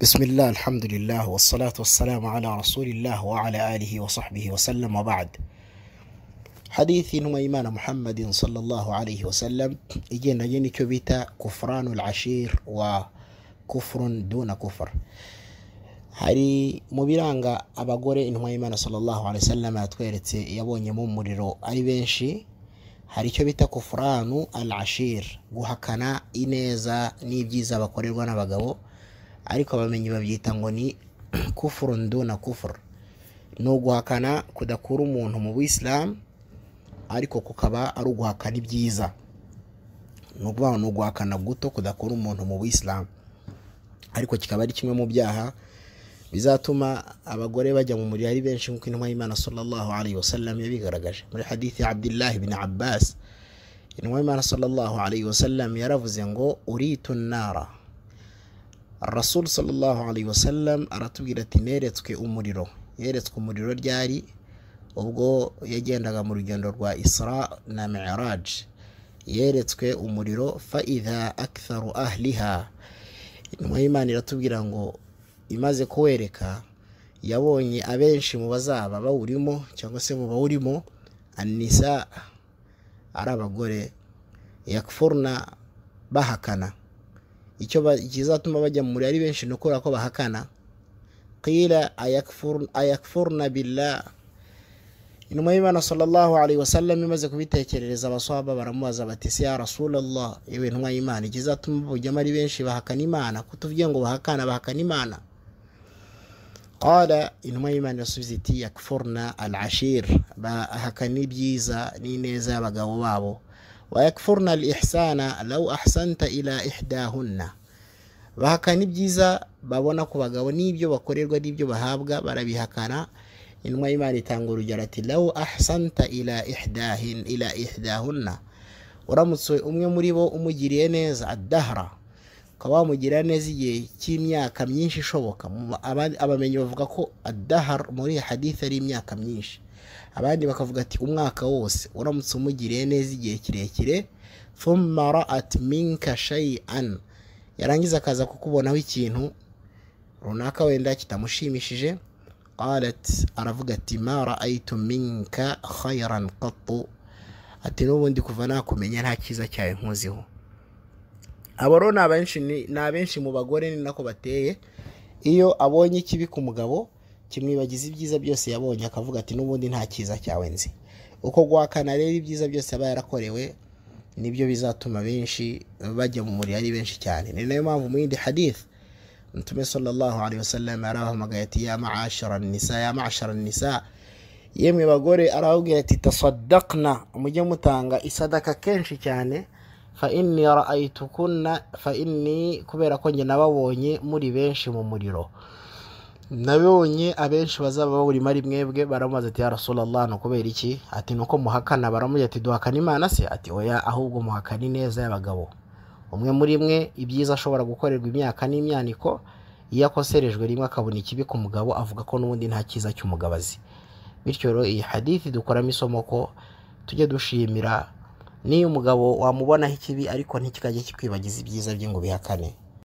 Bismillah, alhamdulillah, wassalatu wassalamu ala rasulillah wa ala alihi wa sahbihi wasallam wa ba'd. Hadithi numa Muhammadin sallallahu alayhi wasallam ijenajeni icho vita kufranu lashir wa kufrun duna kufr hari mu biranga abagore intumwa sallallahu alayhi wasallam yatweretse yabonyemo umuriro ari benshi hari icyo bita kufuranu al ashir guhakana ineza n'ibyiza bakorerwa n'abagabo ariko abamenyi babyita ngo ni kufuru na kufuru ni uguhakana kudakura umuntu mu buyisilamu ariko kukaba ari uguhakana ibyiza ni ukuvuga ni uguhakana guto kudakura umuntu mu buyisilamu ariko kikaba ari kimwe mu byaha bizatuma abagore bajya mu muriro ari benshi nk'uko intumwa y'imana sallallahu alayhi wa sallam yabigaragaje muri hadithi abdullahi bin abbas intumwa y'imana sallallahu alayhi wa sallam yaravuze ngo uritu nara rasul sallallahu alayhi wasallam aratubwira ati neretswe umuriro yeretswe umuriro ryari ubwo yagendaga mu rugendo rwa isra na miraj yeretswe umuriro fa idha aktharu ahliha intumwa y'imana iratubwira ngo imaze kuwereka yabonye abenshi mu bazaba bawurimo cyangwa se mu bawurimo anisa ari abagore yakfurna bahakana icyo kizatuma bajya mu muriro ari benshi ni ukubera ko bahakana qila ayakfurna billah inuma y'imana sallallahu alayhi wasallam imaze kubitekerereza abaswaba baramubaza bati si ya rasulallah yewe ntumwa y'imana ikizatuma bujyamo ari benshi bahakana imana kutuvuge ngo bahakana bahakana imana qala intumwa y'imana irasubiza iti yakfurna al ashir bahakana ibyiza n'ineza y'abagabo babo ويكفرن الإحسان لو ahsanta ila إحداهن bahakana n'ibyiza babona ku bagabo n'ibyo bakorerwa n'ibyo bahabwa barabihakana inwa y'imana itanga urugero ati lawu ahsanta ila ihdahin ila ihdahunna uramutse umwe muri bo umugiriye neza adahara ukaba wamugira neza igihe cy'imyaka myinshi ishoboka abamenyi bavuga ko adahar muri hadith ari imyaka myinshi abandi bakavuga ati umwaka wose uramutse umugiriye neza igihe kirekire fumara ati minka shayi an yarangiza akaza kukubonaho ikintu runaka wenda kitamushimishije aravuga ati mara ayitu minka khayiran qatu ati n'ubundi kuva nakumenya nta cyiza cyawe nkuziho abo rero ni abenshi ni abenshi mu bagore ni nako bateye iyo abonye ikibi ku mugabo kimwibagize ibyiza byose yabonye akavuga ati n'ubundi nta cyiza cyawe nzi uko guhakana rero ibyiza byose aba yarakorewe nibyo bizatuma benshi bajya mu muriro ari benshi cyane ni nayo mpamvu mu yindi hadith mtume sallallahu alaihi wasallam arahamagaye ati ya ma'ashara nisa ya ma'ashara nisa yemwe bagore arababwira ati tasaddaqna mujye mutanga isadaka kenshi cyane fa'inni ra'ayitukunna fa'inni kubera ko njye nababonye muri benshi mu muriro nabonye abenshi bazaba bawurimo ari mwebwe baramubaza ati yarasolallah ni ukubera iki ati ni uko muhakana baramujya ati duhakana imana se ati oya ahubwo muhakana ineza y'abagabo umwe muri mwe ibyiza ashobora gukorerwa imyaka n'imyaniko iyo akoserejwe rimwe akabona ikibi ku mugabo avuga ko n'ubundi nta cyiza cy'umugabo azi bityo rero iyi haditi dukoramo isomo ko tujye dushimira n'iyo umugabo wamubonaho ikibi ariko ntikikajye kikwibagiza ibyiza bye ngo bihakane